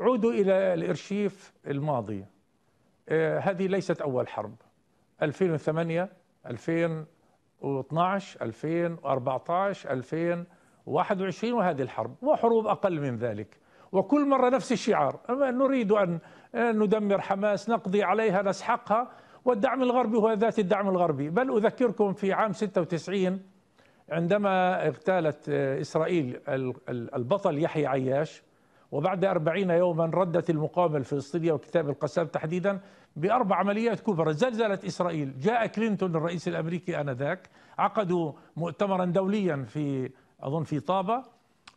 عودوا إلى الإرشيف الماضي آه، هذه ليست أول حرب 2008 2012 2014 2021 وهذه الحرب وحروب أقل من ذلك وكل مرة نفس الشعار نريد أن آه، ندمر حماس نقضي عليها نسحقها والدعم الغربي هو ذات الدعم الغربي بل أذكركم في عام 96 عندما اغتالت آه، إسرائيل البطل يحيى عياش وبعد أربعين يوما ردت المقاومة الفلسطينية وكتاب القسام تحديدا بأربع عمليات كبرى زلزلت إسرائيل جاء كلينتون الرئيس الأمريكي آنذاك عقدوا مؤتمرا دوليا في أظن في طابة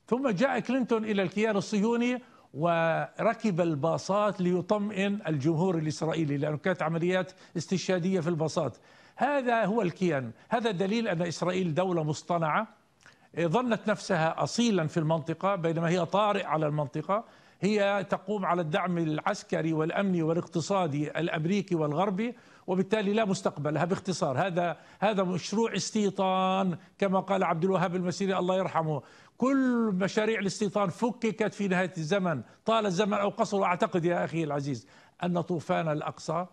ثم جاء كلينتون إلى الكيان الصهيوني وركب الباصات ليطمئن الجمهور الإسرائيلي لأنه كانت عمليات استشهادية في الباصات هذا هو الكيان هذا دليل أن إسرائيل دولة مصطنعة إيه، ظنت نفسها أصيلا في المنطقة بينما هي طارئ على المنطقة هي تقوم على الدعم العسكري والأمني والاقتصادي الأمريكي والغربي وبالتالي لا مستقبل لها باختصار هذا هذا مشروع استيطان كما قال عبد الوهاب المسيري الله يرحمه كل مشاريع الاستيطان فككت في نهاية الزمن طال الزمن أو قصر أعتقد يا أخي العزيز أن طوفان الأقصى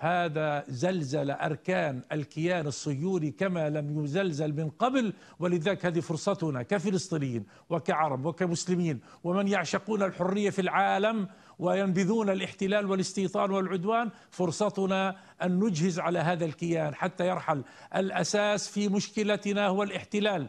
هذا زلزل أركان الكيان الصهيوني كما لم يزلزل من قبل ولذلك هذه فرصتنا كفلسطينيين وكعرب وكمسلمين ومن يعشقون الحرية في العالم وينبذون الاحتلال والاستيطان والعدوان فرصتنا أن نجهز على هذا الكيان حتى يرحل الأساس في مشكلتنا هو الاحتلال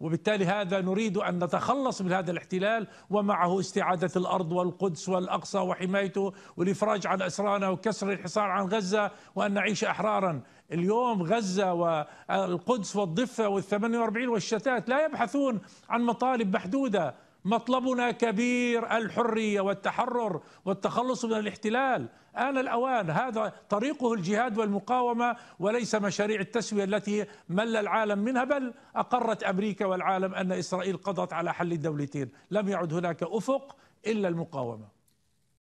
وبالتالي هذا نريد أن نتخلص من هذا الاحتلال ومعه استعادة الأرض والقدس والأقصى وحمايته والإفراج عن أسرانا وكسر الحصار عن غزة وأن نعيش أحرارا اليوم غزة والقدس والضفة وال48 والشتات لا يبحثون عن مطالب محدودة مطلبنا كبير الحرية والتحرر والتخلص من الاحتلال آن الأوان هذا طريقه الجهاد والمقاومة وليس مشاريع التسوية التي مل العالم منها بل أقرت أمريكا والعالم أن إسرائيل قضت على حل الدولتين لم يعد هناك أفق إلا المقاومة